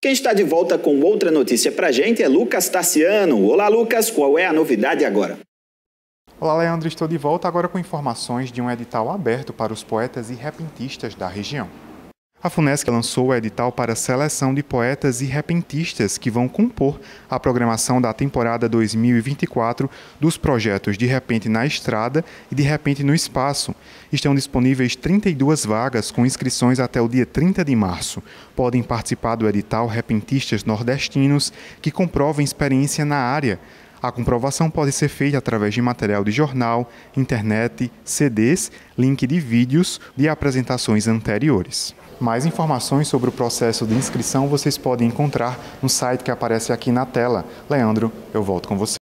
Quem está de volta com outra notícia para a gente é Lucas Tassiano. Olá, Lucas, qual é a novidade agora? Olá, Leandro, estou de volta agora com informações de um edital aberto para os poetas e repentistas da região. A FUNESC lançou o edital para seleção de poetas e repentistas que vão compor a programação da temporada 2024 dos projetos De Repente na Estrada e De Repente no Espaço. Estão disponíveis 32 vagas com inscrições até o dia 30 de março. Podem participar do edital repentistas nordestinos que comprovem experiência na área. A comprovação pode ser feita através de material de jornal, internet, CDs, link de vídeos de apresentações anteriores. Mais informações sobre o processo de inscrição vocês podem encontrar no site que aparece aqui na tela. Leandro, eu volto com você.